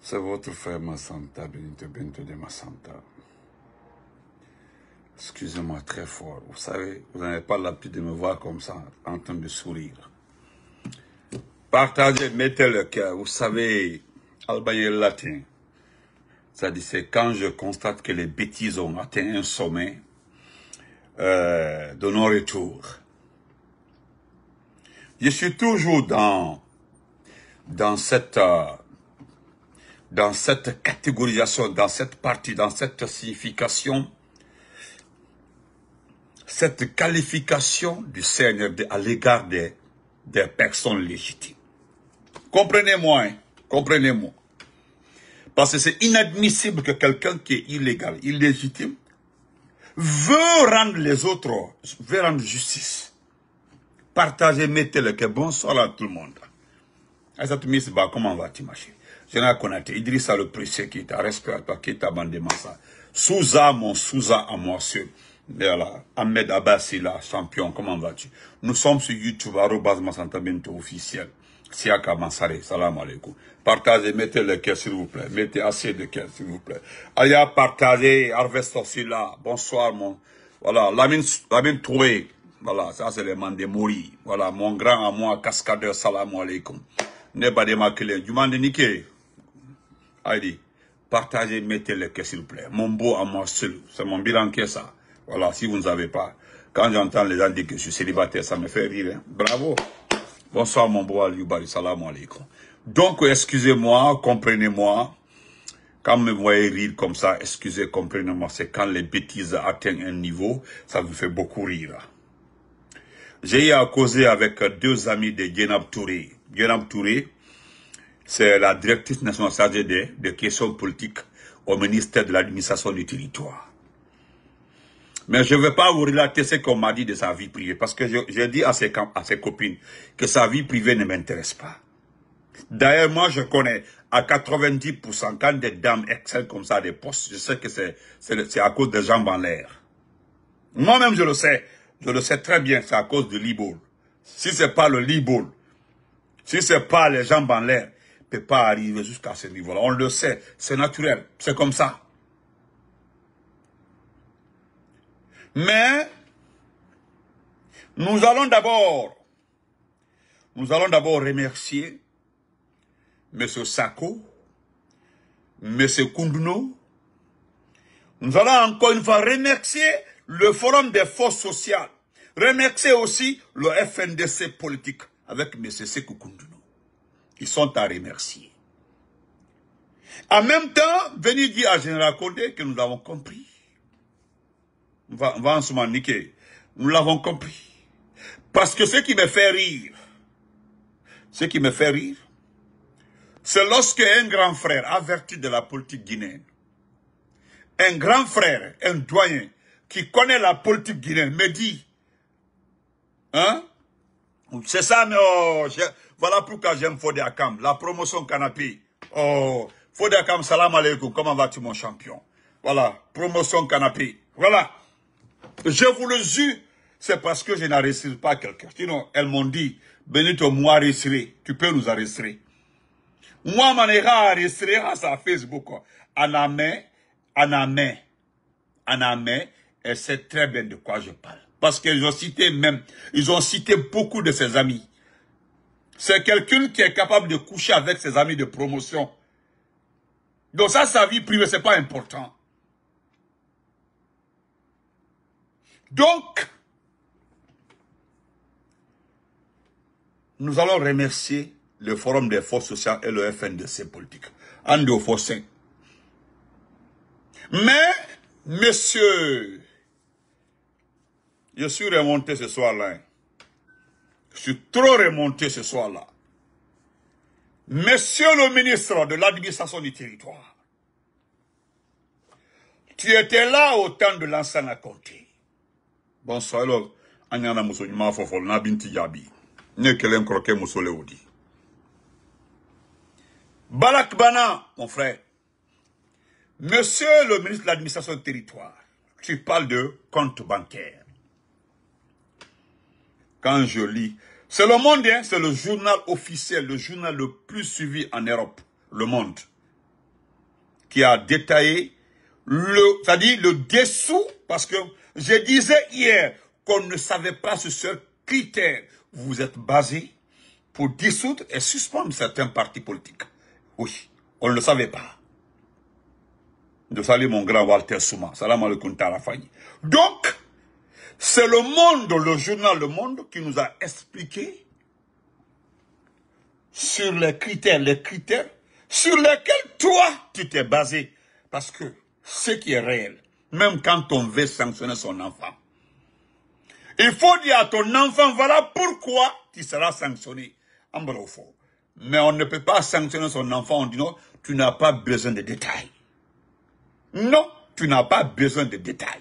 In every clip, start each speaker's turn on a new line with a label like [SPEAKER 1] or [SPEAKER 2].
[SPEAKER 1] C'est votre frère Massanta, Benito de Massanta. Excusez-moi très fort. Vous savez, vous n'avez pas l'habitude de me voir comme ça, en train de sourire. Partagez, mettez le cœur. Vous savez, Albaïe latin. ça dit, c'est quand je constate que les bêtises ont atteint un sommet euh, de nos retours. Je suis toujours dans, dans cette... Euh, dans cette catégorisation, dans cette partie, dans cette signification, cette qualification du Seigneur à l'égard des, des personnes légitimes. Comprenez-moi, hein, comprenez-moi. Parce que c'est inadmissible que quelqu'un qui est illégal, illégitime, veut rendre les autres, veut rendre justice. Partagez, mettez-le, que bonsoir à tout le monde. Bah, comment vas-tu, ma Général connu. Idrissa le précieux qui à toi, qui t'a bandé Massa. Souza, mon Souza à moi, voilà. Ahmed Abbassi, là, champion, comment vas-tu Nous sommes sur YouTube, arrobas Massantabento officiel. Siaka Mansare, salam alaikum. Partagez, mettez le cœur, s'il vous plaît. Mettez assez de cœur, s'il vous plaît. Aya, partagez, Harvest là. Bonsoir, mon. Voilà, Lamine, Lamine Troué. Voilà, ça, c'est les mori. Voilà, mon grand à moi, cascadeur, salam alaikum. Ne pas démarquer les. Du Mandé Allez, partagez, mettez les s'il vous plaît. Mon beau à moi seul, c'est mon bilan qui est ça. Voilà, si vous ne savez pas, quand j'entends les gens dire que je suis célibataire, ça me fait rire. Hein. Bravo. Bonsoir, mon beau Aliou salam alaikum. Donc, excusez-moi, comprenez-moi. Quand vous me voyez rire comme ça, excusez, comprenez-moi, c'est quand les bêtises atteignent un niveau, ça vous fait beaucoup rire. J'ai eu à causer avec deux amis de Genab Touré. Genab Touré, c'est la directrice nationale chargée des, questions politiques au ministère de l'administration du territoire. Mais je ne vais pas vous relater ce qu'on m'a dit de sa vie privée, parce que j'ai dit à ses, copines que sa vie privée ne m'intéresse pas. D'ailleurs, moi, je connais à 90% quand des dames excellent comme ça, des postes, je sais que c'est à cause des jambes en l'air. Moi-même, je le sais. Je le sais très bien, c'est à cause du ball Si ce n'est pas le e-ball, si ce n'est pas les jambes en l'air, peut pas arriver jusqu'à ce niveau-là. On le sait, c'est naturel, c'est comme ça. Mais nous allons d'abord, nous allons d'abord remercier M. Sako, M. Kunduno. Nous allons encore une fois remercier le Forum des forces sociales. Remercier aussi le FNDC politique avec M. Sekou ils sont à remercier. En même temps, venir dire à Général Condé que nous l'avons compris. On va, on va en se Nous l'avons compris. Parce que ce qui me fait rire, ce qui me fait rire, c'est lorsque un grand frère, averti de la politique guinéenne, un grand frère, un doyen, qui connaît la politique guinéenne, me dit, hein, c'est ça, mais oh, voilà pourquoi j'aime Fodé la promotion canapé. Oh, salam alaikum, comment vas-tu mon champion Voilà, promotion canapé. Voilà. Je vous le jure, c'est parce que je n'arrête pas quelqu'un. Sinon, elles m'ont dit, Benito, moi arrêterai, tu peux nous arrêter. Moi, manera arrêterai à ah, sa Facebook. Anamé, Anamé, Anamé, elle sait très bien de quoi je parle parce qu'ils ont cité même, ils ont cité beaucoup de ses amis. C'est quelqu'un qui est capable de coucher avec ses amis de promotion. Donc ça, sa vie privée, c'est pas important. Donc, nous allons remercier le Forum des forces sociales et le FN FNDC politique. Ando Fossin. Mais, monsieur je suis remonté ce soir-là. Hein. Je suis trop remonté ce soir-là. Monsieur le ministre de l'administration du territoire, tu étais là au temps de l'ancienne à compter. Bonsoir, alors, Anyana ma Fofol, binti Yabi, croquer Balak Bana, mon frère, Monsieur le ministre de l'administration du territoire, tu parles de compte bancaire quand C'est le monde, hein. c'est le journal officiel, le journal le plus suivi en Europe, le monde, qui a détaillé le, c'est-à-dire le dessous, parce que je disais hier qu'on ne savait pas sur ce critère. Vous êtes basé pour dissoudre et suspendre certains partis politiques. Oui, on ne le savait pas. De saluer mon grand Walter Souma. Salam alaikum Tarafani. Donc, c'est le monde, le journal Le Monde, qui nous a expliqué sur les critères, les critères sur lesquels toi, tu t'es basé. Parce que ce qui est réel, même quand on veut sanctionner son enfant, il faut dire à ton enfant, voilà pourquoi tu seras sanctionné. Mais on ne peut pas sanctionner son enfant en disant, tu n'as pas besoin de détails. Non, tu n'as pas besoin de détails.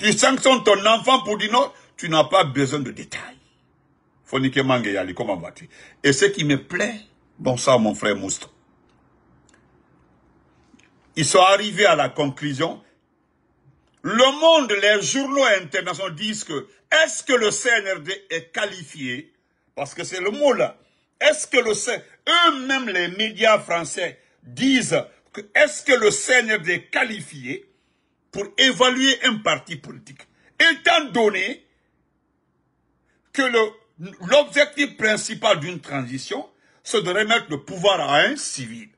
[SPEAKER 1] Tu sanctionnes ton enfant pour dire non, tu n'as pas besoin de détails. Fonike Mangeyali, comment vas-tu Et ce qui me plaît bon ça, mon frère Mouston. ils sont arrivés à la conclusion, le monde, les journaux internationaux disent que, est-ce que le CNRD est qualifié Parce que c'est le mot là. Est-ce que le eux-mêmes les médias français disent, est-ce que le CNRD est qualifié pour évaluer un parti politique, étant donné que l'objectif principal d'une transition, c'est de remettre le pouvoir à un civil.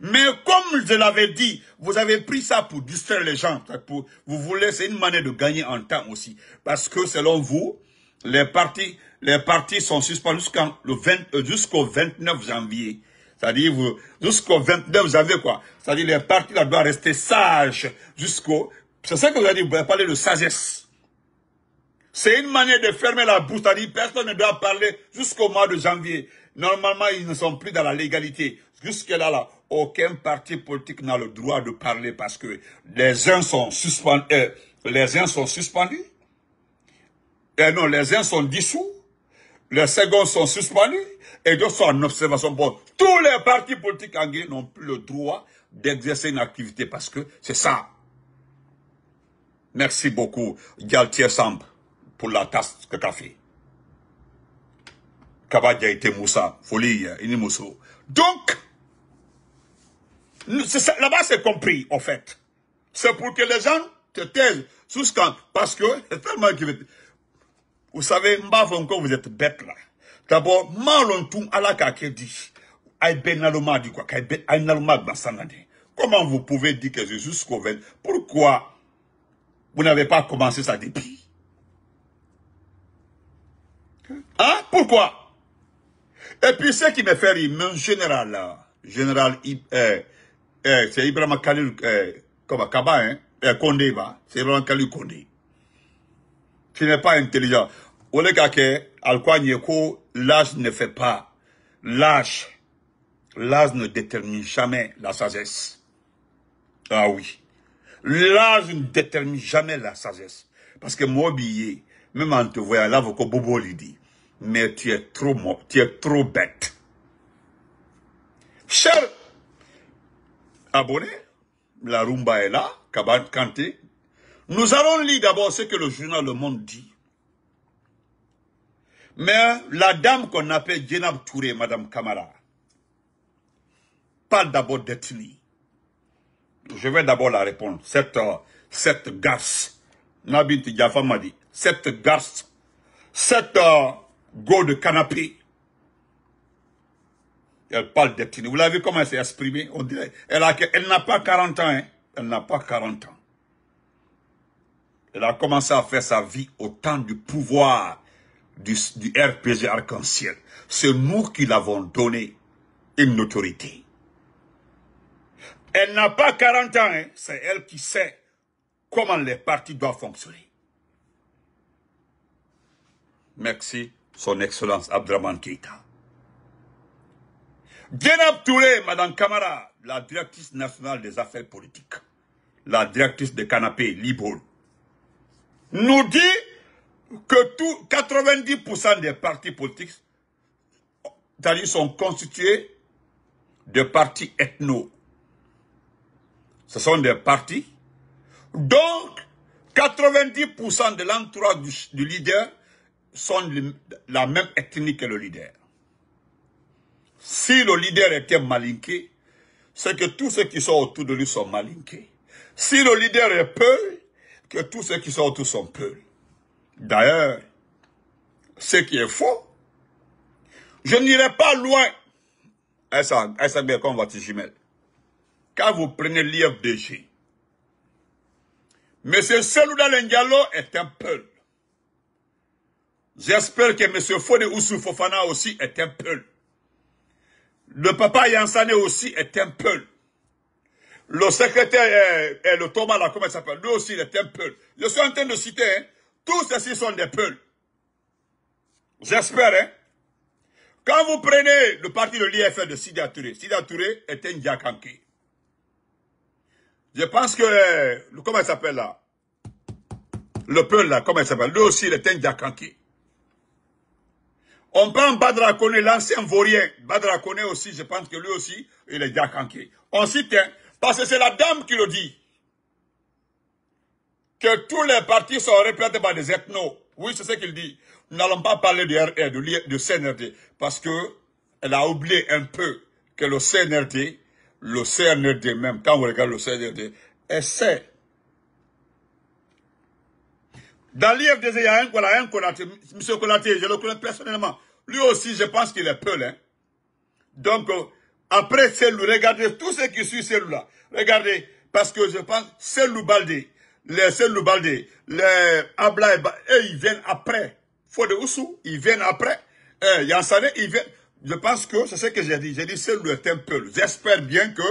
[SPEAKER 1] Mais comme je l'avais dit, vous avez pris ça pour distraire les gens. Pour, vous voulez, c'est une manière de gagner en temps aussi. Parce que selon vous, les partis, les partis sont suspendus euh, jusqu'au 29 janvier. C'est-à-dire, jusqu'au 22, vous avez quoi C'est-à-dire, les partis doivent rester sages jusqu'au... C'est ça que vous avez dit, vous pouvez parler de sagesse. C'est une manière de fermer la bouche, c'est-à-dire, personne ne doit parler jusqu'au mois de janvier. Normalement, ils ne sont plus dans la légalité. Jusque-là, aucun parti politique n'a le droit de parler parce que les uns sont suspendus, euh, les uns sont suspendus, et euh, non, les uns sont dissous, les seconds sont suspendus, et de son observation tous les partis politiques anglais n'ont plus le droit d'exercer une activité parce que c'est ça. Merci beaucoup, Galtier Samb, pour la tasse de café. Kabadja était Moussa, Folie, Donc, là-bas c'est compris, en fait. C'est pour que les gens te taisent sous camp. Parce que, c'est tellement que... Vous savez, encore, vous êtes bêtes, là. D'abord, malon tum ala kakedi. Aibe nalomadi kwa, kaibe nalomadi basanade. Comment vous pouvez dire que Jésus Covenant, pourquoi vous n'avez pas commencé ça depuis Hein Pourquoi Et puis ce qui me fait rire, général, là, général, euh, c'est Ibrahim Khalil, euh, comme Kaba, hein, eh, Kondé, c'est Ibrahim Khalil Kondé, qui n'est pas intelligent l'âge ne fait pas. L'âge, l'âge ne détermine jamais la sagesse. Ah oui. L'âge ne détermine jamais la sagesse. Parce que moi, billet, même en te voyant là, vous Bobo lui dit, mais tu es trop mort, tu es trop bête. Cher abonné, la rumba est là, Nous allons lire d'abord ce que le journal Le Monde dit. Mais la dame qu'on appelle Jenab Touré, Madame Kamara, parle d'abord d'ethnie. Je vais d'abord la répondre. Cette, cette garce, Nabint dit, cette garce, cette euh, go de canapé, elle parle d'ethnie. Vous l'avez comment elle s'est exprimée elle n'a pas 40 ans. Hein. Elle n'a pas 40 ans. Elle a commencé à faire sa vie au temps du pouvoir du, RPG Arc-en-Ciel. C'est nous qui l'avons donné une autorité. Elle n'a pas 40 ans, hein. c'est elle qui sait comment les partis doivent fonctionner. Merci, son Excellence Abdraman Keita. Bien Touré, Madame Kamara, la directrice nationale des affaires politiques, la directrice de Canapé Libre, nous dit que tout, 90% des partis politiques, sont constitués de partis ethno. Ce sont des partis. Donc, 90% de l'entourage du, leader sont de la même ethnie que le leader. Si le leader était malinqué, c'est que tous ceux qui sont autour de lui sont malinqués. Si le leader est peul, que tous ceux qui sont autour sont peu. D'ailleurs, ce qui est faux, je n'irai pas loin. Quand vous prenez l'IFDG, M. Selouda Lengalo est un peuple. J'espère que M. Fode Oussou Fofana aussi est un peuple. Le papa Yansane aussi est un peuple. Le secrétaire, et, euh, euh, le Thomas, là, comment il s'appelle, lui aussi il est un peuple. Je suis en train de citer, hein, tous ceux-ci sont des peuls. J'espère, hein. Quand vous prenez le parti de l'IFR de Sidi Touré, est un Diakanké. Je pense que, comment il s'appelle là Le peul, là, comment il s'appelle Lui aussi, il est un Diakanké. On prend Badra Kone, l'ancien vaurien. Badra aussi, je pense que lui aussi, il est Diakanké. On cite hein, parce que c'est la dame qui le dit que tous les partis sont représentés par des ethnos. Oui, c'est ce qu'il dit. Nous n'allons pas parler de, RR, de CNRD, parce que elle a oublié un peu que le CNRT, le CNRD même, quand on regarde le CNRD, essaie. Dans l'IFDZ, il y a un Konaté, M. Konaté, je le connais personnellement. Lui aussi, je pense qu'il est peul. Hein. Donc, après c'est lui. regardez tous ceux qui suivent celui là. Regardez, parce que je pense, c'est Baldé, les Seloubalde, les Abla, eux, ils viennent après. de Oussou, ils viennent après. Euh, Yansane, ils viennent. Je pense que, c'est ce que j'ai dit. J'ai dit, Selou est un peu. J'espère bien que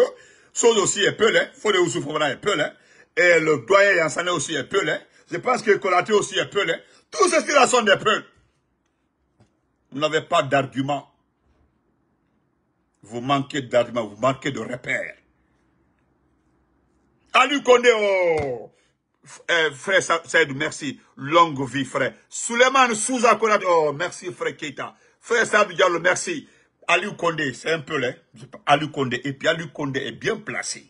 [SPEAKER 1] Sos aussi est peu. Hein. de Oussou Fomana est peu, hein. Et le doyen Yansane aussi est peu, hein. Je pense que Kolaté aussi est peu, hein. Tous ces là sont des peu... Vous n'avez pas d'argument. Vous manquez d'argument, vous manquez de repères. Ali Kondéo oh! Eh, frère Saïd, merci. Longue vie, frère. Suleiman Souza oh, merci, frère Keita. Frère Saïd Diallo, merci. Aliou Konde, c'est un peu là. Aliou Et puis Aliou Konde est bien placé.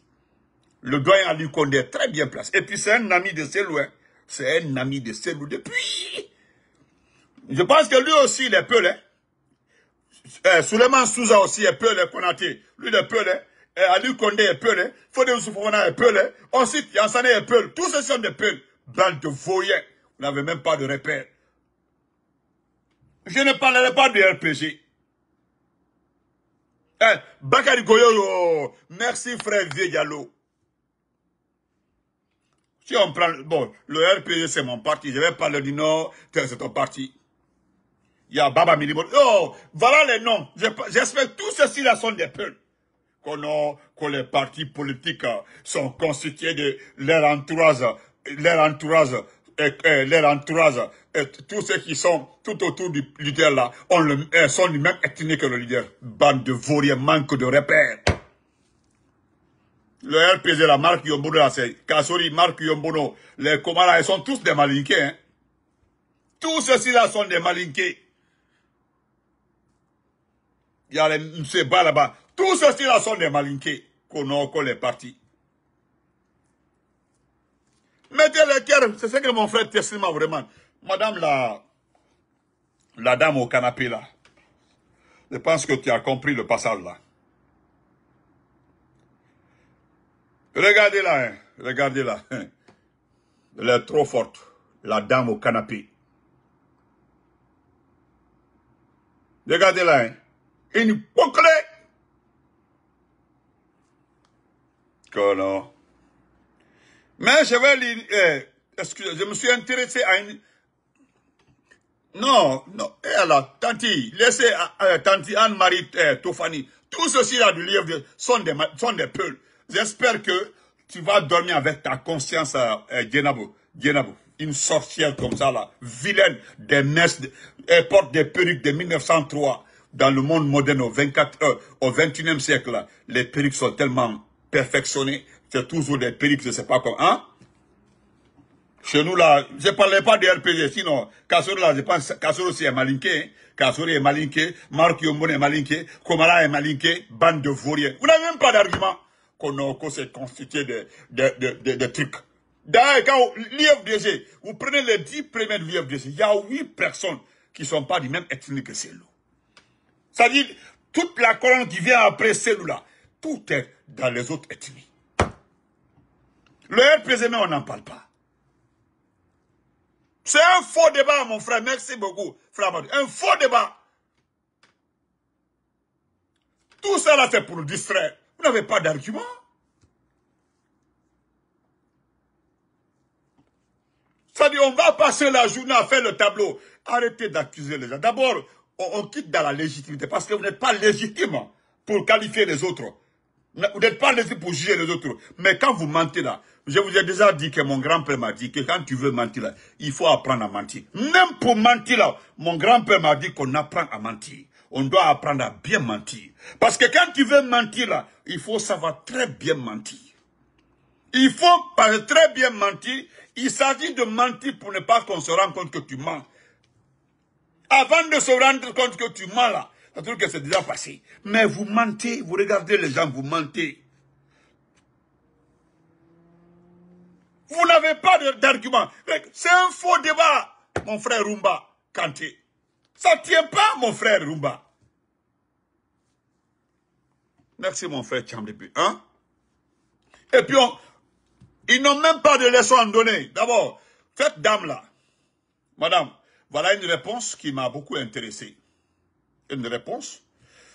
[SPEAKER 1] Le doyen Aliou Konde est très bien placé. Et puis c'est un ami de Selou. Hein. C'est un ami de Selou depuis. Je pense que lui aussi, il est peu là. Eh, Souza aussi est peu là, Konaté. Lui, il est peu là. Eh, Ali Kondé est peulé, Fodé Soufouana est Peul, ensuite Yassane est Peul, tous ces sont des Peul. Bande de foyer, vous n'avez même pas de repère. Je ne parlerai pas de RPG. Eh, Bakari merci frère Diallo. Si on prend, bon, le RPG c'est mon parti, je vais parler du Nord, c'est ton parti. Il y a Baba Milibon. Oh, voilà les noms. J'espère que tous ceux-ci là sont des peuples que, que les partis politiques sont constitués de leur entourage, leur entourage, et, et tous ceux qui sont tout autour du leader là, sont du même ethnie que le leader. Bande de vauriens, manque de repères. Le RPZ, la Marc Yombono, la Kassori, Marc Yombono, les Komara, ils sont tous des malinqués. Hein. Tous ceux-ci-là sont des malinqués. Il y a les M. Bas là-bas. Tout ceci-là sont des malinqués qu'on a encore les partis. Mettez le cœur. c'est ce que mon frère Tessima vraiment. Madame la, la dame au canapé là, je pense que tu as compris le passage là. Regardez là, hein, regardez là. Hein. Elle est trop forte, la dame au canapé. Regardez là, hein. une boucle Non. Hein. Mais je vais lire, eh, excusez, je me suis intéressé à une... Non, non, et eh, alors, Tanti, laissez euh, Tanti Anne-Marie euh, Tofani, tout ceci là du livre de, sont des, sont des peurs. J'espère que tu vas dormir avec ta conscience, euh, Djenabo, une sorcière comme ça là, vilaine, des messes, elle porte des perruques de 1903. Dans le monde moderne au 24 euh, au 21e siècle, là, les perruques sont tellement perfectionner, c'est toujours des périples, je ne sais pas comment. Hein? Chez nous, là, je ne parlais pas de RPG, sinon, Kassoro, je pense, Kassoro aussi est malinqué. Hein? est malinqué, Marc Yombo est malinqué, Komala est malinqué, bande de vauriens. Vous n'avez même pas d'argument qu'on s'est constitué de, de, de, trucs. D'ailleurs, quand l'IFDG, vous prenez les 10 premiers de l'IFDG, il y a 8 personnes qui ne sont pas du même ethnie que celle-là. C'est-à-dire, toute la colonne qui vient après celle-là, tout est dans les autres ethnies. Le mais on n'en parle pas. C'est un faux débat, mon frère. Merci beaucoup, frère Un faux débat. Tout cela, là, c'est pour distraire. Vous n'avez pas d'argument. Ça dit, on va passer la journée à faire le tableau. Arrêtez d'accuser les gens. D'abord, on, on, quitte dans la légitimité parce que vous n'êtes pas légitime pour qualifier les autres. Vous n'êtes pas laissé pour juger les autres. Mais quand vous mentez là, je vous ai déjà dit que mon grand-père m'a dit que quand tu veux mentir là, il faut apprendre à mentir. Même pour mentir là, mon grand-père m'a dit qu'on apprend à mentir. On doit apprendre à bien mentir. Parce que quand tu veux mentir là, il faut savoir très bien mentir. Il faut très bien mentir. Il s'agit de mentir pour ne pas qu'on se rende compte que tu mens. Avant de se rendre compte que tu mens là, cest à que c'est déjà passé. Mais vous mentez, vous regardez les gens, vous mentez. Vous n'avez pas d'argument. C'est un faux débat, mon frère Rumba Kanté. Ça ne tient pas, mon frère Rumba. Merci, mon frère Chambribu. Hein? Et puis, ils n'ont même pas de leçons à donner. D'abord, cette dame-là, madame, voilà une réponse qui m'a beaucoup intéressé une réponse.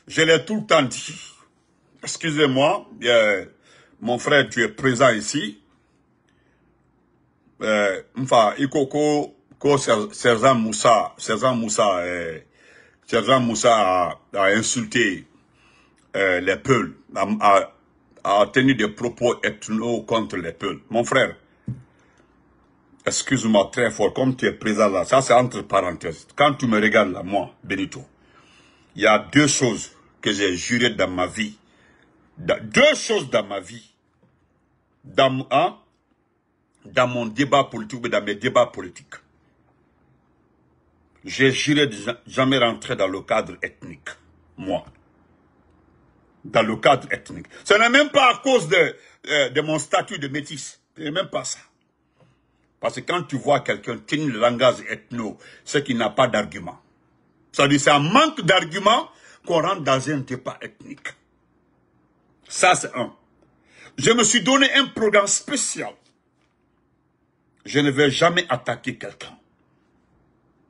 [SPEAKER 1] Je l'ai tout le temps dit. Excusez-moi, mon frère, tu es présent ici. Euh, enfin, Ikoko, Moussa, Sergent Moussa, euh, Moussa a, insulté euh, les Peuls, a, tenu des propos ethno contre les Peuls. Mon frère, excuse-moi très fort, comme tu es présent là, ça c'est entre parenthèses. Quand tu me regardes là, moi, Benito, il y a deux choses que j'ai jurées dans ma vie. Deux choses dans ma vie. Dans, hein, dans mon débat politique dans mes débats politiques. J'ai juré de jamais rentrer dans le cadre ethnique, moi. Dans le cadre ethnique. Ce n'est même pas à cause de, euh, mon statut de métisse. Ce n'est même pas ça. Parce que quand tu vois quelqu'un tenir le langage ethno, c'est qu'il n'a pas d'argument. Ça dit, c'est un manque d'arguments qu'on rentre dans un débat ethnique. Ça, c'est un. Je me suis donné un programme spécial. Je ne vais jamais attaquer quelqu'un.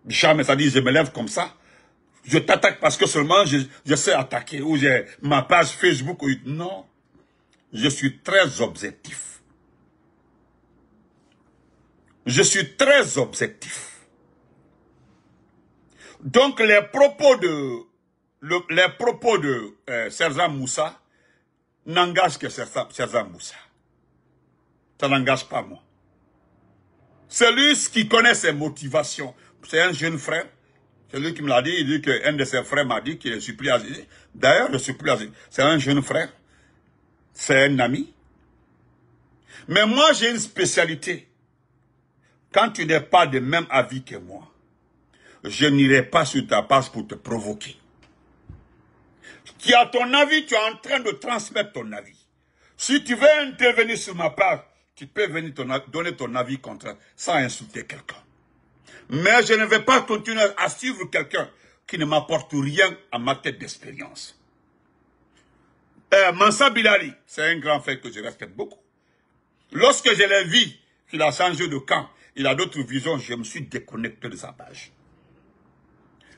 [SPEAKER 1] Jamais, Ça dit, je me lève comme ça. Je t'attaque parce que seulement je, sais attaquer ou j'ai ma page Facebook. Non, je suis très objectif. Je suis très objectif. Donc les propos de le, les propos de euh, Moussa n'engagent que Serza, Moussa. Ça n'engage pas moi. Celui qui connaît ses motivations, c'est un jeune frère, c'est lui qui me l'a dit, il dit qu'un de ses frères m'a dit qu'il est supplié D'ailleurs, le supplié c'est un jeune frère, c'est un ami. Mais moi, j'ai une spécialité. Quand tu n'es pas de même avis que moi, je n'irai pas sur ta page pour te provoquer. Qui a ton avis, tu es en train de transmettre ton avis. Si tu veux intervenir sur ma page, tu peux venir donner ton avis contre sans insulter quelqu'un. Mais je ne vais pas continuer à suivre quelqu'un qui ne m'apporte rien à ma tête d'expérience. Eh, Mansa Bilali, c'est un grand fait que je respecte beaucoup. Lorsque je l'ai vu qu'il a changé de camp, il a d'autres visions, je me suis déconnecté de sa page.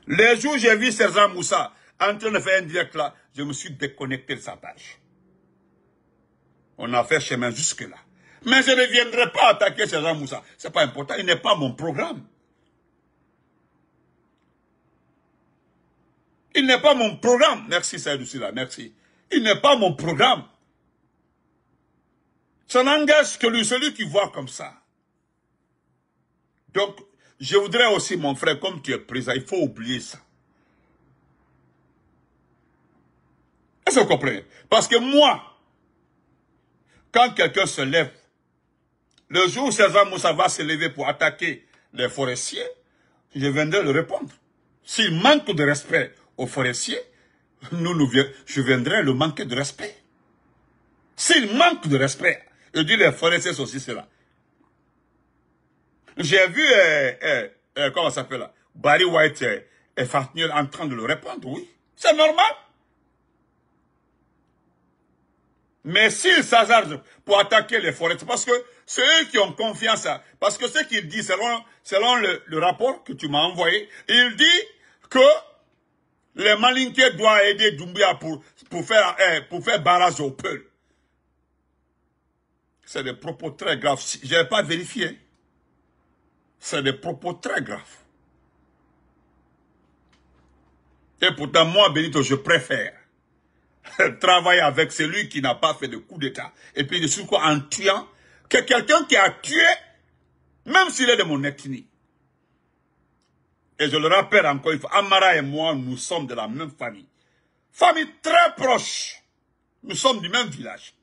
[SPEAKER 1] Les jours où j'ai vu Sergent Moussa en train de faire un direct là, je me suis déconnecté de sa page. On a fait chemin jusque-là. Mais je ne viendrai pas attaquer Sergent Moussa. Ce n'est pas important, il n'est pas mon programme. Il n'est pas mon programme. Merci Saïdou là. merci. Il n'est pas mon programme. Ça n'engage que lui, celui qui voit comme ça. Donc, je voudrais aussi, mon frère, comme tu es présent, il faut oublier ça. Est-ce que vous comprenez Parce que moi, quand quelqu'un se lève, le jour où César Moussa va se lever pour attaquer les forestiers, je viendrai le répondre. S'il manque de respect aux forestiers, nous, nous, je viendrai le manquer de respect. S'il manque de respect, je dis les forestiers aussi cela. J'ai vu, euh, euh, euh, comment ça s'appelle là Barry White et Fatniel en train de le répondre, oui. C'est normal. Mais s'ils s'azardent pour attaquer les forêts, parce que ceux qui ont confiance, hein. parce que ce qu'il dit, selon, selon le, rapport que tu m'as envoyé, il dit que les Malinqués doivent aider Doumbia pour, faire, pour faire barrage au peuple. C'est des propos très graves. Je n'ai pas vérifié. Hein c'est des propos très graves. Et pourtant, moi, Benito, je préfère travailler avec celui qui n'a pas fait de coup d'État. Et puis, de quoi en tuant, que quelqu'un qui a tué, même s'il est de mon ethnie. Et je le rappelle encore une fois, Amara et moi, nous sommes de la même famille. Famille très proche. Nous sommes du même village.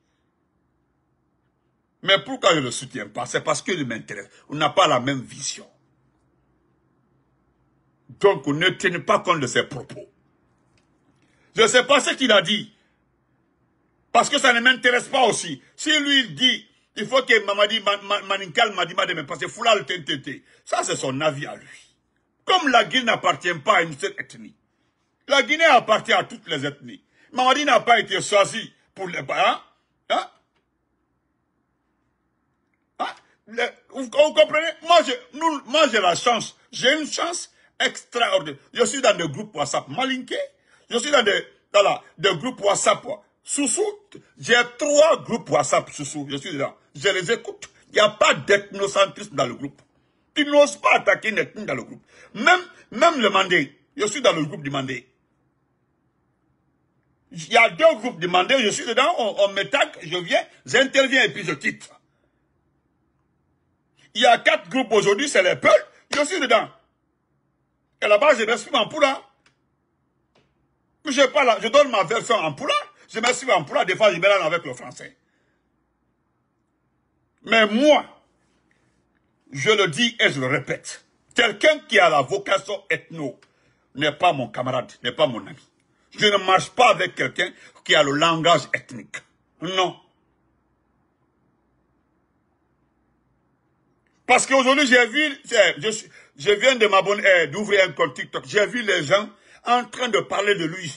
[SPEAKER 1] Mais pourquoi je ne le soutiens pas C'est parce qu'il m'intéresse. On n'a pas la même vision. Donc, ne tenez pas compte de ses propos. Je ne sais pas ce qu'il a dit. Parce que ça ne m'intéresse pas aussi. Si lui, il dit, il faut que Mamadi Maninkal Madima demain, parce que Foula le TNTT. Ça, c'est son avis à lui. Comme la Guinée n'appartient pas à une seule ethnie. La Guinée appartient à toutes les ethnies. Mamadi n'a pas été choisi pour les... Hein? Hein? vous, comprenez moi, je, nous, j'ai la chance. J'ai une chance extraordinaire. Je suis dans des groupes WhatsApp malinqués. Je suis dans des, dans la, des groupes WhatsApp Soussou. J'ai trois groupes WhatsApp Soussou. Je suis dedans Je les écoute. Il n'y a pas d'ethnocentrisme dans le groupe. Tu n'oses pas attaquer une ethnie dans le groupe. Même, même le Mandé. Je suis dans le groupe du Mandé. Il y a deux groupes du Mandé. Je suis dedans. On, m'attaque. Je viens. J'interviens et puis je quitte. Il y a quatre groupes aujourd'hui, c'est les peuples. je suis dedans. Et là-bas, je m'exprime en poula. Je parle, je donne ma version en poula, je m'exprime en poula, des fois je mélange avec le français. Mais moi, je le dis et je le répète, quelqu'un qui a la vocation ethno n'est pas mon camarade, n'est pas mon ami. Je ne marche pas avec quelqu'un qui a le langage ethnique. Non. Parce qu'aujourd'hui, j'ai vu, je, viens de m'abonner, eh, d'ouvrir un compte TikTok, j'ai vu les gens en train de parler de lui.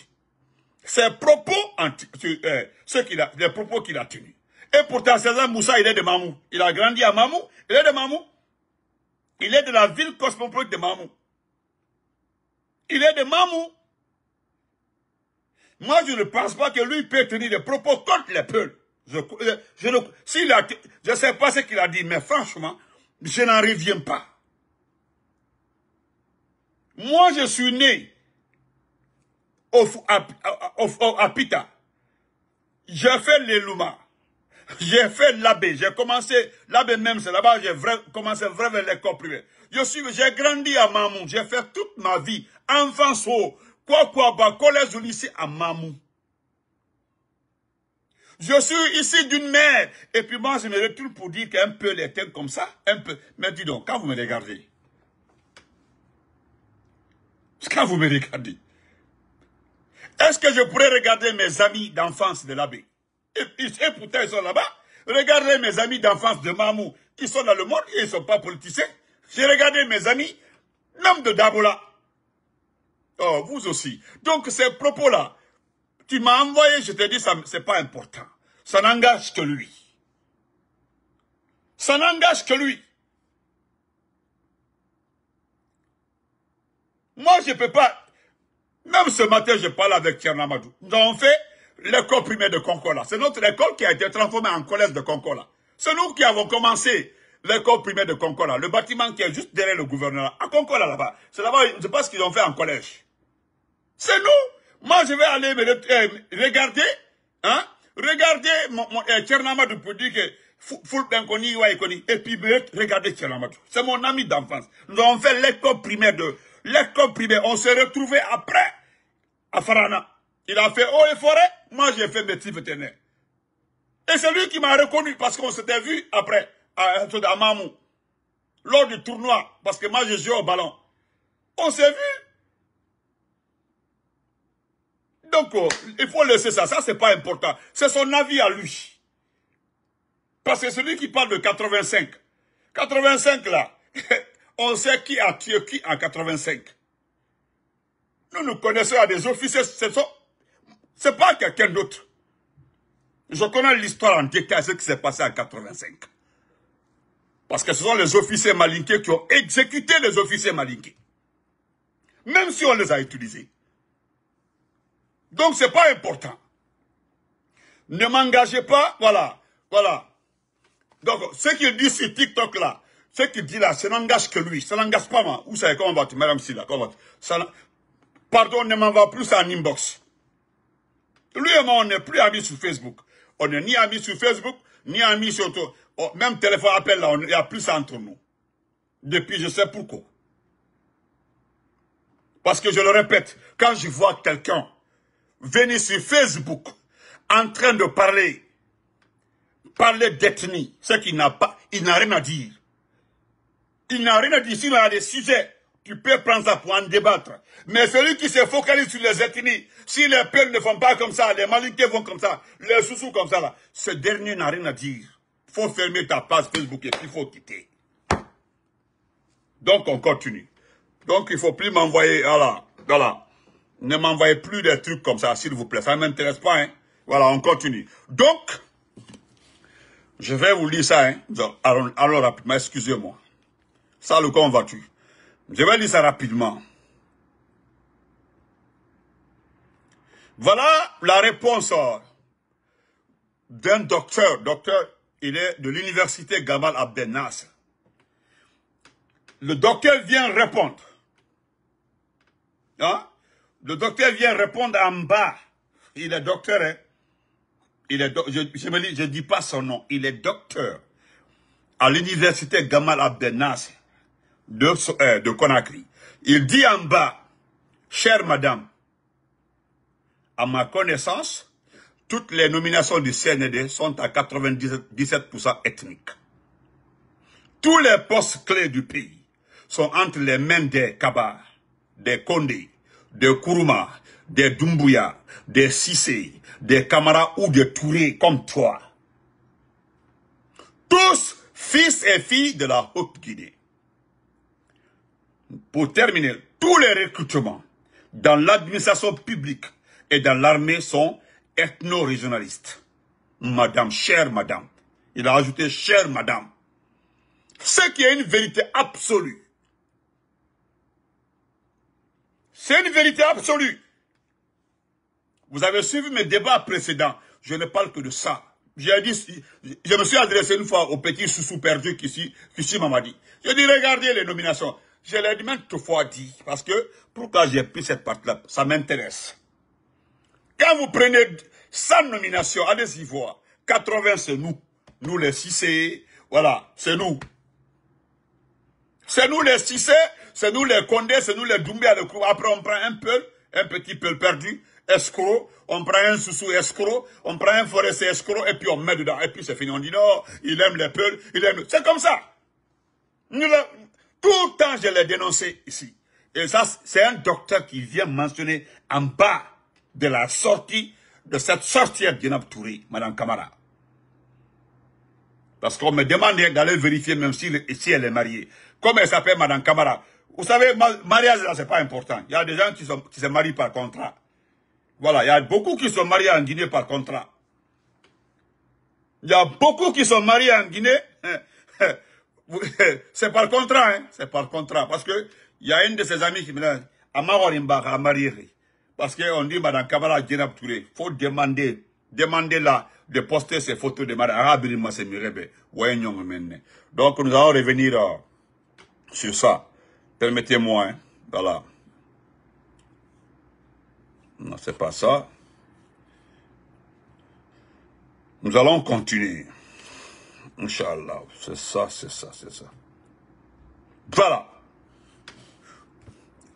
[SPEAKER 1] Ses propos, eh, qu'il a, les propos qu'il a tenus. Et pourtant, César Moussa, il est de Mamou. Il a grandi à Mamou. Il est de Mamou. Il est de la ville cosmopolite de Mamou. Il est de Mamou. Moi, je ne pense pas que lui peut tenir des propos contre les peuples. Je, je, sais pas ce qu'il a dit, mais franchement, je n'en reviens pas. Moi, je suis né à, Pita. J'ai fait les Luma. J'ai fait l'abbé. J'ai commencé, l'abbé même, c'est là-bas, j'ai commencé vraiment l'école privée. Je suis, j'ai grandi à Mamou. J'ai fait toute ma vie, enfance haut, quoi, quoi, quoi, collège, lycée à Mamou. Je suis ici d'une mère. Et puis moi, je me retourne pour dire qu'un peu les têtes comme ça, un peu. Mais dis donc, quand vous me regardez, quand vous me regardez, est-ce que je pourrais regarder mes amis d'enfance de l'abbé et, pourtant, ils sont là-bas. Regardez mes amis d'enfance de Mamou. qui sont dans le monde et ils ne sont pas politiciens. J'ai regardé mes amis, même de Dabola. Oh, vous aussi. Donc, ces propos-là, tu m'as envoyé, je te dis, ce n'est pas important ça n'engage que lui. Ça n'engage que lui. Moi, je ne peux pas... Même ce matin, je parle avec Tchernamadou. Nous avons fait l'école primaire de Concola. C'est notre école qui a été transformée en collège de Concola. C'est nous qui avons commencé l'école primaire de Concola. Le bâtiment qui est juste derrière le gouverneur, à Concola là-bas. C'est là-bas, je ne sais pas ce qu'ils ont fait en collège. C'est nous. Moi, je vais aller me euh, regarder hein, Regardez mon, mon eh, peut dire que Fulben Koni, Waikoni, et puis regardez Tchernamadou. C'est mon ami d'enfance. Nous avons fait l'école primaire de l'école primaire. On s'est retrouvés après à Farana. Il a fait haut et forêt. Moi, j'ai fait métier vétérinaire. Et c'est lui qui m'a reconnu parce qu'on s'était vu après à, à Mamou. Lors du tournoi. Parce que moi, j'ai joué au ballon. On s'est vu Donc, euh, il faut laisser ça. Ça, c'est pas important. C'est son avis à lui. Parce que celui qui parle de 85, 85 là, on sait qui a tué qui en 85. Nous, nous connaissons à des officiers, Ce n'est pas quelqu'un d'autre. Je connais l'histoire en détail, ce qui s'est passé en 85. Parce que ce sont les officiers malinqués qui ont exécuté les officiers malinqués. Même si on les a utilisés. Donc, ce n'est pas important. Ne m'engagez pas, voilà, voilà. Donc, ce qu'il dit sur TikTok là, ce qu'il dit là, ça n'engage que lui, ça n'engage pas moi. Vous savez comment va t madame Silla, comment ça, Pardon, ne m'envoie plus en inbox. Lui et moi, on n'est plus amis sur Facebook. On n'est ni amis sur Facebook, ni amis sur... Oh, même téléphone appel là, il n'y a plus ça entre nous. Depuis, je sais pourquoi. Parce que je le répète, quand je vois quelqu'un venu sur Facebook en train de parler, parler d'ethnie, ce qu'il n'a pas, il n'a rien à dire. Il n'a rien à dire. S'il a des sujets, tu peux prendre ça pour en débattre. Mais celui qui se focalise sur les ethnies, si les peuples ne font pas comme ça, les malinqués vont comme ça, les sous comme ça, là, ce dernier n'a rien à dire. Faut fermer ta page Facebook et puis faut quitter. Donc on continue. Donc il faut plus m'envoyer, voilà, voilà. Ne m'envoyez plus des trucs comme ça, s'il vous plaît. Ça ne m'intéresse pas. Hein. Voilà, on continue. Donc, je vais vous lire ça. Hein. Alors, rapidement, excusez-moi. Ça, le con va tu Je vais lire ça rapidement. Voilà la réponse euh, d'un docteur. Docteur, il est de l'université Gamal Abdenas. Le docteur vient répondre. Hein? Le docteur vient répondre en bas. Il est docteur, hein? Il est je, me dis, je dis pas son nom. Il est docteur à l'université Gamal Abdenas de, euh, de Conakry. Il dit en bas, chère madame, à ma connaissance, toutes les nominations du CND sont à 97% ethniques. Tous les postes clés du pays sont entre les mains des Kabars, des Kondé des Kuruma, des Dumbuya, des Sissé, des Kamara ou des Touré comme toi. Tous fils et filles de la Haute-Guinée. Pour terminer, tous les recrutements dans l'administration publique et dans l'armée sont ethno-régionalistes. Madame, chère madame, il a ajouté chère madame. Ce qui est une vérité absolue. C'est une vérité absolue. Vous avez suivi mes débats précédents. Je ne parle que de ça. J'ai dit, je me suis adressé une fois au petit sous perdu qu'ici, qui m'a dit. J'ai dit, regardez les nominations. Je l'ai même fois dit, parce que pourquoi j'ai pris cette partie-là, ça m'intéresse. Quand vous prenez 100 nominations, allez-y voir. 80, c'est nous. Nous les 6 voilà, c'est nous. C'est nous les 6 c'est nous les Condés, c'est nous les Doumbé à le coup. Après, on prend un peu, un petit peu perdu, escroc, on prend un sous-sous escroc, on prend un c'est escroc, et puis on met dedans. Et puis c'est fini. On dit non, il aime les peuls, il aime... C'est comme ça. tout le temps, je l'ai dénoncé ici. Et ça, c'est un docteur qui vient mentionner en bas de la sortie de cette sorcière de Touré, Madame Kamara. Parce qu'on me demande d'aller vérifier même si, si elle est mariée. Comment elle s'appelle Madame Kamara vous savez, mariage, là, c'est pas important. Il y a des gens qui, se marient par contrat. Voilà, il y a beaucoup qui sont mariés en Guinée par contrat. Il y a beaucoup qui sont mariés en Guinée. C'est par contrat, hein. C'est par contrat. Parce que il y a une de ses amis qui me dit, à marier. Parce qu'on dit, Madame Kabala Djenab faut demander, demander là, de poster ses photos de mariage. Donc, nous allons revenir euh, sur ça. Permettez-moi, hein, voilà. Non, c'est pas ça. Nous allons continuer. Inch'Allah, c'est ça, c'est ça, c'est ça. Voilà.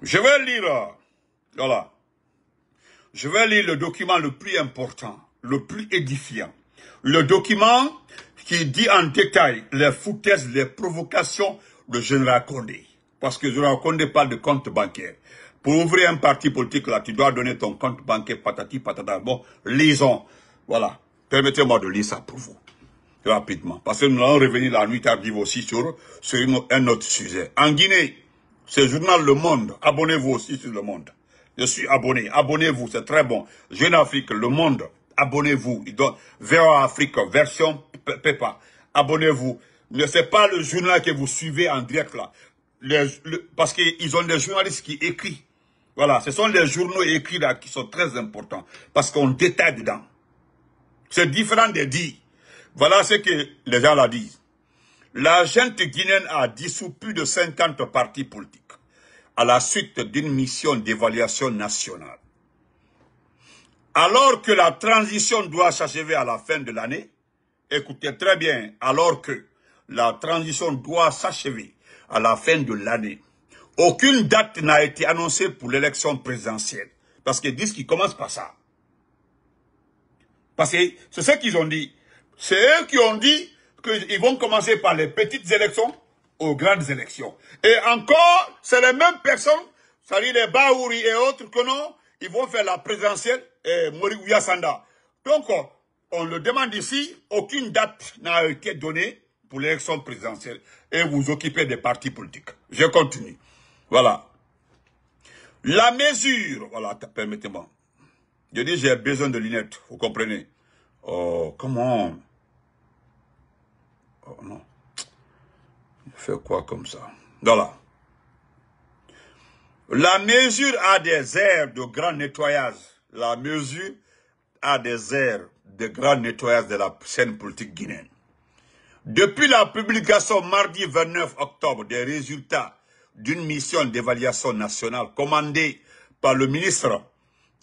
[SPEAKER 1] Je vais lire, voilà. Je vais lire le document le plus important, le plus édifiant. Le document qui dit en détail les foutaises, les provocations de général Condé. Parce que je ne racontais pas de compte bancaire. Pour ouvrir un parti politique, là, tu dois donner ton compte bancaire, patati, patata. Bon, lisons. Voilà. Permettez-moi de lire ça pour vous. Rapidement. Parce que nous allons revenir la nuit tardive aussi sur, un autre sujet. En Guinée, c'est le journal Le Monde. Abonnez-vous aussi sur Le Monde. Je suis abonné. Abonnez-vous, c'est très bon. Jeune Afrique, Le Monde. Abonnez-vous. Il Afrique, version Pepa. Abonnez-vous. Ne c'est pas le journal que vous suivez en direct là parce qu'ils ont des journalistes qui écrivent. Voilà, ce sont les journaux écrits là qui sont très importants, parce qu'on détaille dedans. C'est différent de dire. Voilà ce que les gens la disent. La gente guinéenne a dissous plus de 50 partis politiques à la suite d'une mission d'évaluation nationale. Alors que la transition doit s'achever à la fin de l'année, écoutez très bien, alors que la transition doit s'achever à la fin de l'année. Aucune date n'a été annoncée pour l'élection présidentielle. Parce qu'ils disent qu'ils commencent par ça. Parce que c'est ce qu'ils ont dit. C'est eux qui ont dit qu'ils vont commencer par les petites élections aux grandes élections. Et encore, c'est les mêmes personnes, cest à les Baouri et autres que non, ils vont faire la présidentielle et Mori Sanda. Donc, on le demande ici, aucune date n'a été donnée pour l'élection présidentielle et vous occupez des partis politiques. Je continue. Voilà. La mesure, voilà, permettez-moi. Je dis j'ai besoin de lunettes, vous comprenez. Oh, comment Oh non. Je quoi comme ça Voilà. La mesure a des airs de grand nettoyage. La mesure a des airs de grand nettoyage de la scène politique guinéenne. Depuis la publication mardi 29 octobre des résultats d'une mission d'évaluation nationale commandée par le ministre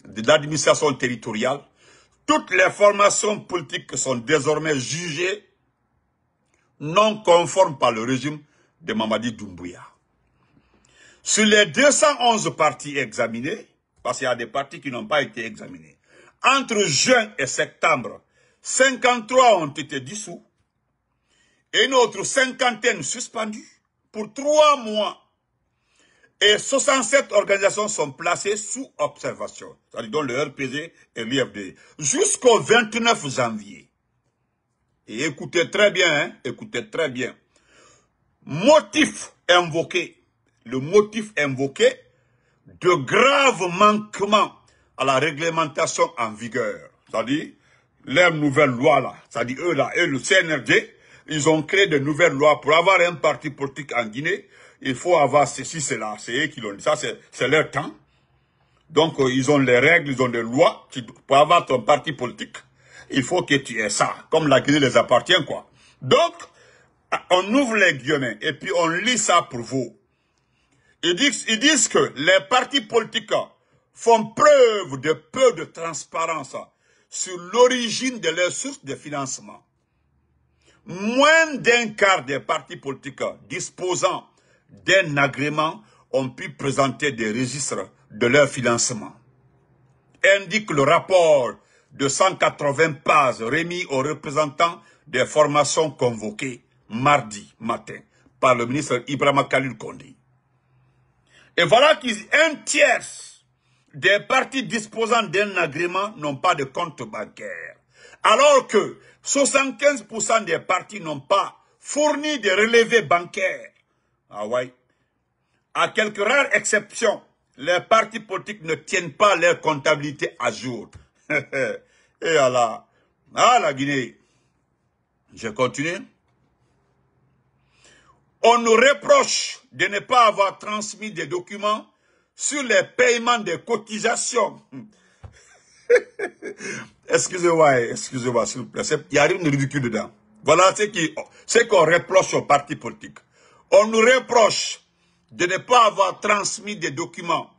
[SPEAKER 1] de l'administration territoriale, toutes les formations politiques sont désormais jugées non conformes par le régime de Mamadi Doumbouya. Sur les 211 partis examinés, parce qu'il y a des partis qui n'ont pas été examinés, entre juin et septembre, 53 ont été dissous, et une autre cinquantaine suspendue pour trois mois. Et 67 organisations sont placées sous observation, c'est-à-dire dont le RPG et l'IFD, jusqu'au 29 janvier. Et écoutez très bien, hein, écoutez très bien. Motif invoqué, le motif invoqué de graves manquements à la réglementation en vigueur, c'est-à-dire les nouvelle loi, là, c'est-à-dire eux là, et le CNRD, ils ont créé de nouvelles lois. Pour avoir un parti politique en Guinée, il faut avoir ceci, cela. C'est eux qui l'ont dit. Ça, c'est leur temps. Donc, euh, ils ont les règles, ils ont des lois. pour avoir ton parti politique, il faut que tu aies ça. Comme la Guinée les appartient, quoi. Donc, on ouvre les guillemets et puis on lit ça pour vous. Ils disent, ils disent que les partis politiques font preuve de peu de transparence sur l'origine de leurs sources de financement moins d'un quart des partis politiques disposant d'un agrément ont pu présenter des registres de leur financement. Indique le rapport de 180 pages remis aux représentants des formations convoquées mardi matin par le ministre Ibrahima Kalil Kondi. Et voilà qu'un tiers des partis disposant d'un agrément n'ont pas de compte bancaire. Alors que 75% des partis n'ont pas fourni de relevés bancaires. Ah ouais. À quelques rares exceptions, les partis politiques ne tiennent pas leurs comptabilités à jour. Et à la, à la Guinée. Je continue. On nous reproche de ne pas avoir transmis des documents sur les paiements des cotisations excusez-moi, excusez-moi, s'il vous plaît. Il y a une ridicule dedans. Voilà ce qu'on reproche aux partis politiques. On nous reproche de ne pas avoir transmis des documents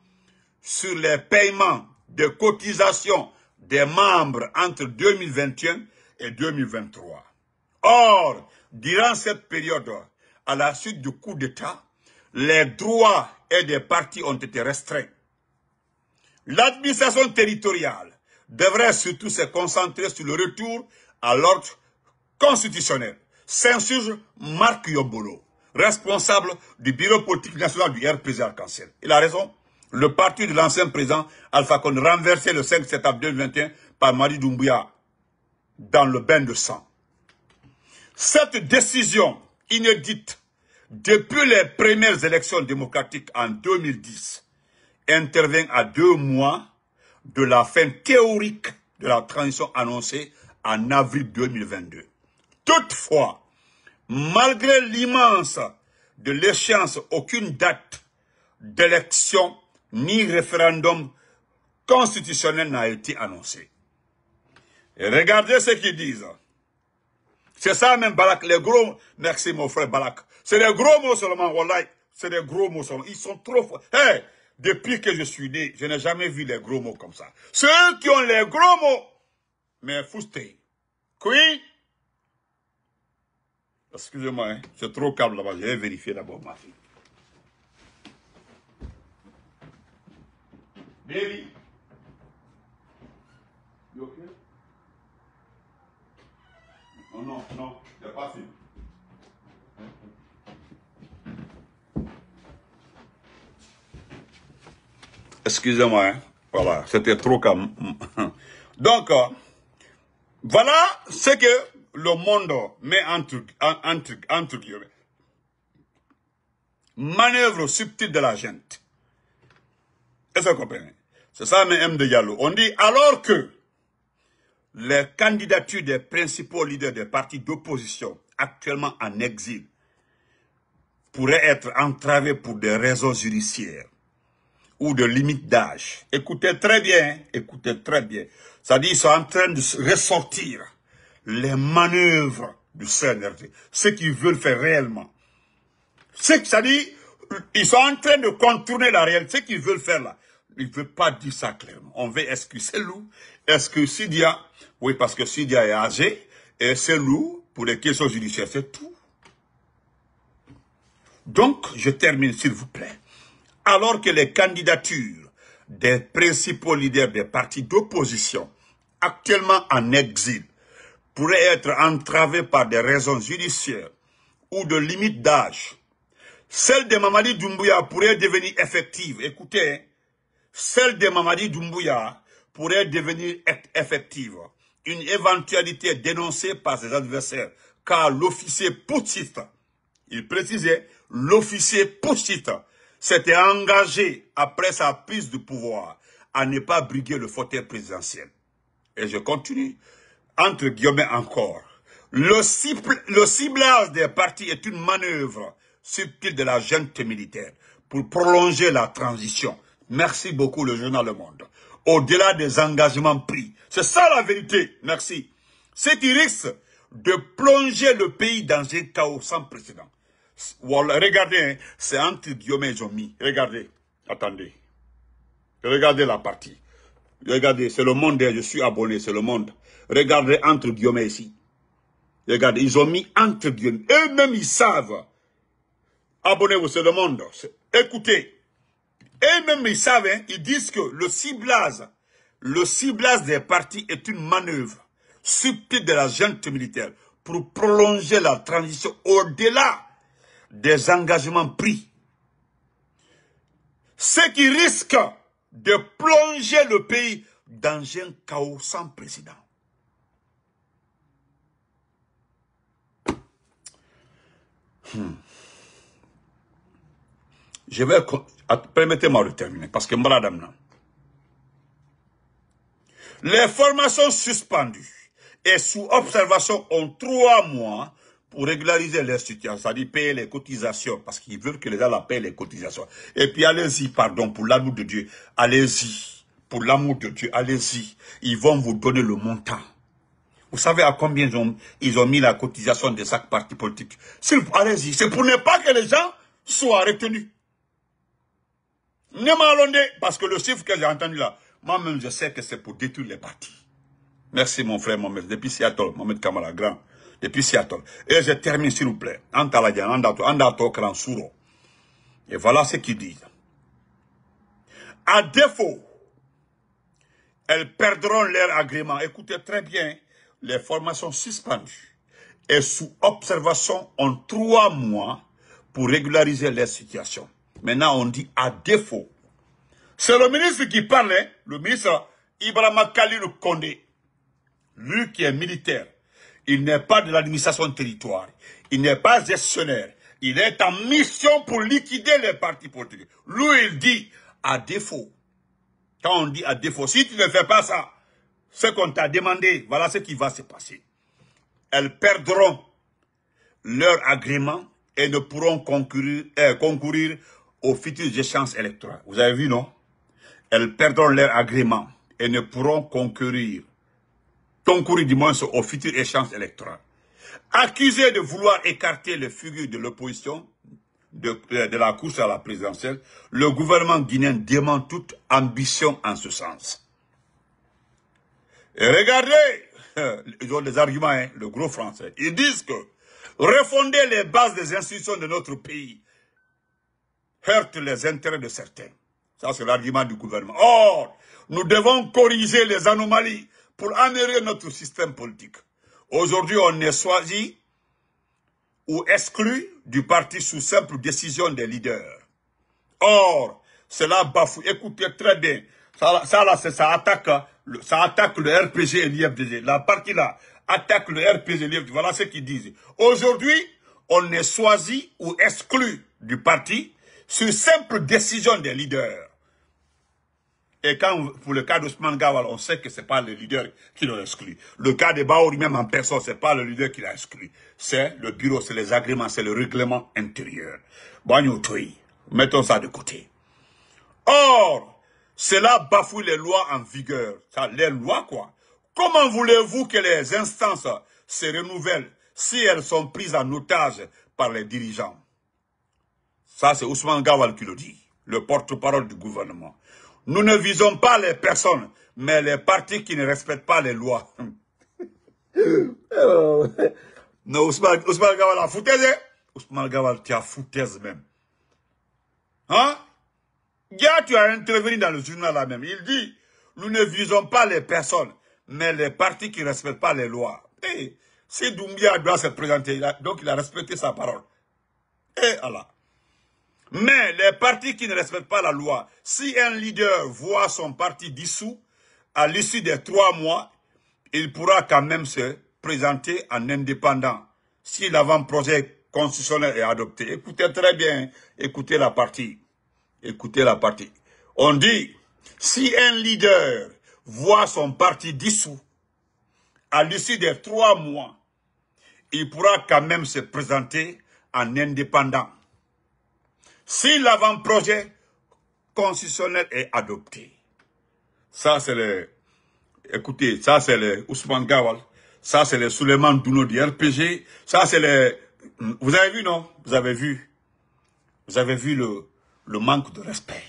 [SPEAKER 1] sur les paiements de cotisations des membres entre 2021 et 2023. Or, durant cette période, à la suite du coup d'État, les droits et des partis ont été restreints. L'administration territoriale devrait surtout se concentrer sur le retour à l'ordre constitutionnel, s'insurge Marc Yobolo, responsable du bureau politique national du RPG Arc-en-Ciel. Il a raison. Le parti de l'ancien président Alpha Condé renversé le 5 septembre 2021 par Marie Doumbouya dans le bain de sang. Cette décision inédite depuis les premières élections démocratiques en 2010 intervient à deux mois de la fin théorique de la transition annoncée en avril 2022. Toutefois, malgré l'immense de l'échéance, aucune date d'élection ni référendum constitutionnel n'a été annoncée. Et regardez ce qu'ils disent. C'est ça même Balak, les gros, merci mon frère Balak. C'est des gros mots seulement, C'est des gros mots seulement. Ils sont trop depuis que je suis né, je n'ai jamais vu les gros mots comme ça. Ceux qui ont les gros mots, mais foustez. Oui. Excusez-moi, hein, c'est trop calme là-bas. Je vais vérifier d'abord ma fille. Baby. You okay? Oh non, non, il n'y pas fini. Excusez-moi. Hein. Voilà, c'était trop comme. Donc, euh, voilà ce que le monde met en truc. Manœuvre subtile de la gente. Est-ce que vous comprenez C'est ça, mais M. de Diallo. On dit alors que les candidatures des principaux leaders des partis d'opposition actuellement en exil pourraient être entravées pour des raisons judiciaires ou de limite d'âge. Écoutez très bien, écoutez très bien. Ça dit ils sont en train de ressortir les manœuvres du CNRD, ce qu'ils veulent faire réellement. cest ça dit ils sont en train de contourner la réalité, ce qu'ils veulent faire là. Ils ne veulent pas dire ça clairement. On veut excuser Loup, que Sidia? Oui, parce que Sidia est âgé, et c'est Loup, pour les questions judiciaires, c'est tout. Donc, je termine, s'il vous plaît alors que les candidatures des principaux leaders des partis d'opposition actuellement en exil pourraient être entravées par des raisons judiciaires ou de limites d'âge. Celle de Mamadi Doumbouya pourrait devenir effective. Écoutez, hein. celle de Mamadi Doumbouya pourrait devenir effective. Une éventualité dénoncée par ses adversaires, car l'officier putschiste, il précisait, l'officier putschiste s'était engagé après sa prise de pouvoir à ne pas briguer le fauteuil présidentiel. Et je continue, entre guillemets encore, le, ciblage des partis est une manœuvre subtile de la junte militaire pour prolonger la transition. Merci beaucoup le journal Le Monde. Au-delà des engagements pris, c'est ça la vérité, merci. C'est qui risque de plonger le pays dans un chaos sans précédent regardez, hein, c'est entre guillemets, ils ont mis. Regardez, attendez. Regardez la partie. Regardez, c'est le monde, hein, je suis abonné, c'est le monde. Regardez entre guillemets ici. Regardez, ils ont mis entre guillemets. Eux-mêmes, ils savent. Abonnez-vous, c'est le monde. Écoutez. Eux-mêmes, ils savent, hein. ils disent que le ciblage, le ciblage des partis est une manœuvre subtile de la junte militaire pour prolonger la transition au-delà des engagements pris. Ce qui risque de plonger le pays dans un chaos sans président. Hmm. Je vais... Permettez-moi de terminer, parce que madame, les formations suspendues et sous observation ont trois mois ou régulariser les situation, c'est-à-dire payer les cotisations, parce qu'ils veulent que les gens la payent les cotisations. Et puis allez-y, pardon, pour l'amour de Dieu, allez-y, pour l'amour de Dieu, allez-y. Ils vont vous donner le montant. Vous savez à combien ils ont, ils ont mis la cotisation de chaque parti politique. Allez-y, c'est pour ne pas que les gens soient retenus. Ne malondez parce que le chiffre que j'ai entendu là, moi-même je sais que c'est pour détruire les partis. Merci mon frère, mon maître. Depuis Seattle, Mohamed Kamala, grand depuis Seattle. Et je termine, s'il vous plaît. Et voilà ce qu'ils disent. À défaut, elles perdront leur agrément. Écoutez très bien, les formations suspendues et sous observation en trois mois pour régulariser les situations. Maintenant, on dit à défaut. C'est le ministre qui parlait, hein. le ministre Ibrahima Khalil Kondé, lui qui est militaire, il n'est pas de l'administration de territoire. Il n'est pas gestionnaire. Il est en mission pour liquider les partis politiques. Lui, il dit, à défaut. Quand on dit à défaut, si tu ne fais pas ça, ce qu'on t'a demandé, voilà ce qui va se passer. Elles perdront leur agrément et ne pourront concourir, au euh, concourir aux futures échéances électorales. Vous avez vu, non Elles perdront leur agrément et ne pourront concourir du moins au futur échange électoral. Accusé de vouloir écarter les figures de l'opposition de, la course à la présidentielle, le gouvernement guinéen dément toute ambition en ce sens. Et regardez, ils ont des arguments, hein, le gros français. Ils disent que refonder les bases des institutions de notre pays heurte les intérêts de certains. Ça, c'est l'argument du gouvernement. Or, nous devons corriger les anomalies pour améliorer notre système politique. Aujourd'hui, on est choisi ou exclu du parti sous simple décision des leaders. Or, cela bafoue. Écoutez très bien. Ça, là, ça attaque, hein, ça attaque le RPG et l'IFDG. La partie là attaque le RPG et l'IFDG. Voilà ce qu'ils disent. Aujourd'hui, on est choisi ou exclu du parti sur simple décision des leaders. Et quand, pour le cas d'Ousmane Gawal, on sait que c'est pas le leader qui l'a exclu. Le cas de Baouri, même en personne, c'est pas le leader qui l'a exclu. C'est le bureau, c'est les agréments, c'est le règlement intérieur. Bagnotoui, mettons ça de côté. Or, cela bafoue les lois en vigueur. Ça, les lois, quoi. Comment voulez-vous que les instances se renouvellent si elles sont prises en otage par les dirigeants? Ça, c'est Ousmane Gawal qui le dit le porte-parole du gouvernement. Nous ne visons pas les personnes, mais les partis qui ne respectent pas les lois. Ousmane, Gawal a foutaise. Hein? Ousmane Gawal, tu as foutaise même. Hein Gia, tu as intervenu dans le journal là même. Il dit, nous ne visons pas les personnes, mais les partis qui ne respectent pas les lois. Et eh, si Doumbia doit se présenter, donc il a respecté sa parole. Et eh, Allah. Mais les partis qui ne respectent pas la loi, si un leader voit son parti dissous, à l'issue des trois mois, il pourra quand même se présenter en indépendant si l'avant-projet constitutionnel est adopté. Écoutez très bien, écoutez la partie. Écoutez la partie. On dit, si un leader voit son parti dissous, à l'issue des trois mois, il pourra quand même se présenter en indépendant si l'avant-projet constitutionnel est adopté. Ça, c'est le... Écoutez, ça, c'est le Ousmane Gawal. Ça, c'est le Souleymane Douno du RPG. Ça, c'est le... Hmm, vous avez vu, non Vous avez vu. Vous avez vu le, le manque de respect.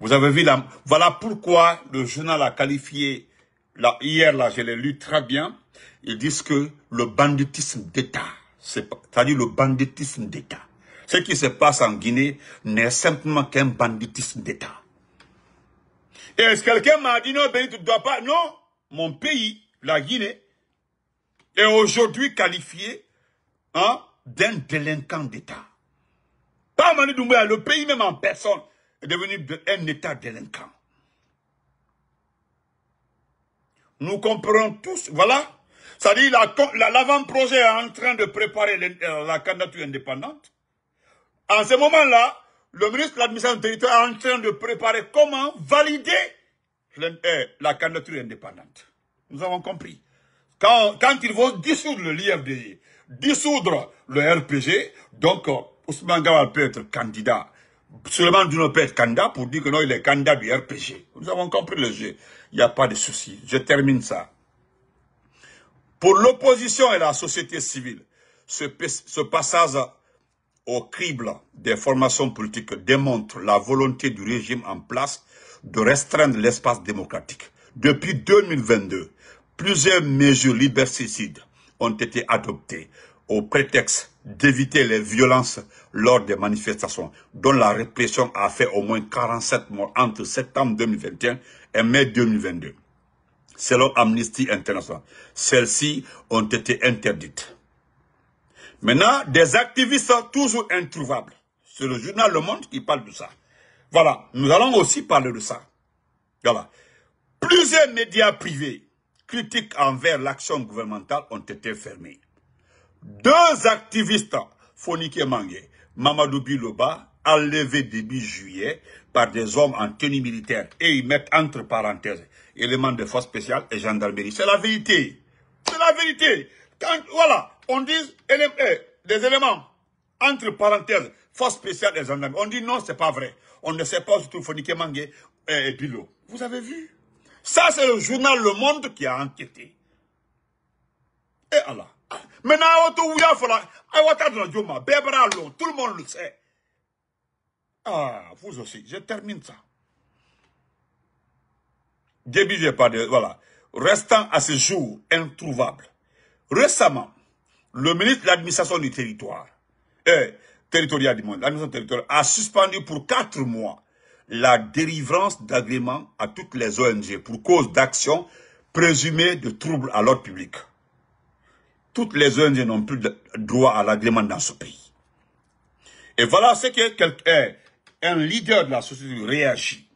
[SPEAKER 1] Vous avez vu la... Voilà pourquoi le journal a qualifié... Là, hier, là, je l'ai lu très bien. Ils disent que le banditisme d'État, c'est-à-dire le banditisme d'État, ce qui se passe en Guinée n'est simplement qu'un banditisme d'État. Est-ce que quelqu'un m'a dit non, tu dois pas Non, mon pays, la Guinée, est aujourd'hui qualifié hein, d'un délinquant d'État. Pas Mani le pays même en personne est devenu un État délinquant. Nous comprenons tous, voilà. C'est-à-dire l'avant-projet est en train de préparer euh, la candidature indépendante. En ce moment-là, le ministre de l'administration du territoire est en train de préparer comment valider euh, la candidature indépendante. Nous avons compris. Quand, ils vont dissoudre l'IFDI, dissoudre le RPG, donc euh, Ousmane Gawal peut être candidat. Seulement Duno peut être candidat pour dire que non, il est candidat du RPG. Nous avons compris le jeu. Il n'y a pas de souci. Je termine ça. Pour l'opposition et la société civile, ce, ce passage au crible des formations politiques démontre la volonté du régime en place de restreindre l'espace démocratique. Depuis 2022, plusieurs mesures liberticides ont été adoptées au prétexte d'éviter les violences lors des manifestations, dont la répression a fait au moins 47 morts entre septembre 2021 et mai 2022. Selon Amnesty International, celles-ci ont été interdites. Maintenant, des activistes sont toujours introuvables. C'est le journal Le Monde qui parle de ça. Voilà, nous allons aussi parler de ça. Voilà. Plusieurs médias privés critiques envers l'action gouvernementale ont été fermés. Deux activistes, Fonique Mangé, Mamadou Biloba, enlevés début juillet par des hommes en tenue militaire. Et ils mettent entre parenthèses éléments de force spéciale et gendarmerie. C'est la vérité. C'est la vérité. Quand, voilà, on dit eh, des éléments, entre parenthèses, force spéciale des gendarmes. On dit non, c'est pas vrai. On ne sait pas où se trouve Mange et Bilo. Vous avez vu Ça, c'est le journal Le Monde qui a enquêté. Et Allah. Maintenant, tout le monde le sait. Ah, vous aussi. Je termine ça. Début, pas de... Voilà. Restant à ce jour introuvable. Récemment, le ministre de l'administration du territoire, euh, territorial du monde, l'administration territoriale, a suspendu pour quatre mois la délivrance d'agréments à toutes les ONG pour cause d'actions présumées de troubles à l'ordre public. Toutes les ONG n'ont plus de droit à l'agrément dans ce pays. Et voilà ce que euh, un leader de la société réagit.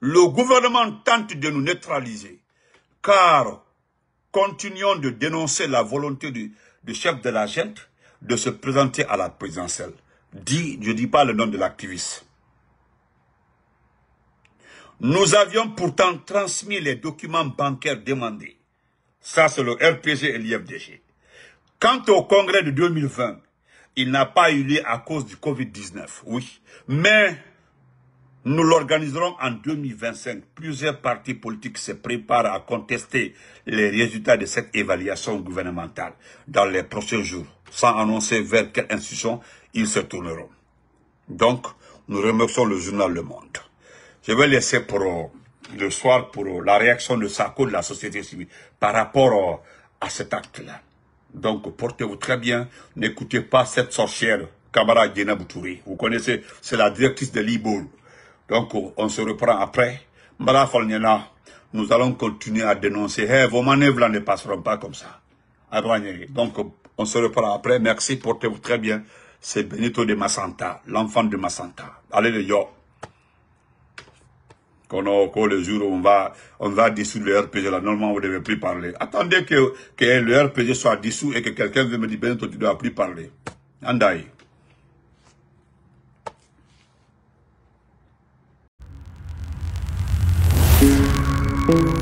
[SPEAKER 1] Le gouvernement tente de nous neutraliser car Continuons de dénoncer la volonté du, chef de la gente de se présenter à la présidentielle. dit je ne dis pas le nom de l'activiste. Nous avions pourtant transmis les documents bancaires demandés. Ça, c'est le RPG et l'IFDG. Quant au congrès de 2020, il n'a pas eu lieu à cause du Covid-19, oui. Mais nous l'organiserons en 2025. Plusieurs partis politiques se préparent à contester les résultats de cette évaluation gouvernementale dans les prochains jours, sans annoncer vers quelle institution ils se tourneront. Donc, nous remercions le journal Le Monde. Je vais laisser pour euh, le soir pour euh, la réaction de Sarko de la société civile par rapport euh, à cet acte-là. Donc, portez-vous très bien. N'écoutez pas cette sorcière, camarade Dina Boutouri. Vous connaissez, c'est la directrice de Libol. Donc, on se reprend après. Nous allons continuer à dénoncer. vos manœuvres ne passeront pas comme ça. Donc, on se reprend après. Merci, portez-vous très bien. C'est Benito de Massanta, l'enfant de Massanta. Allez, les yo. le jour où on va, on va dissoudre le RPG, normalement, vous ne devez plus parler. Attendez que, le RPG soit dissous et que quelqu'un veut me dire, Benito, tu ne dois plus parler. Andai. thank you.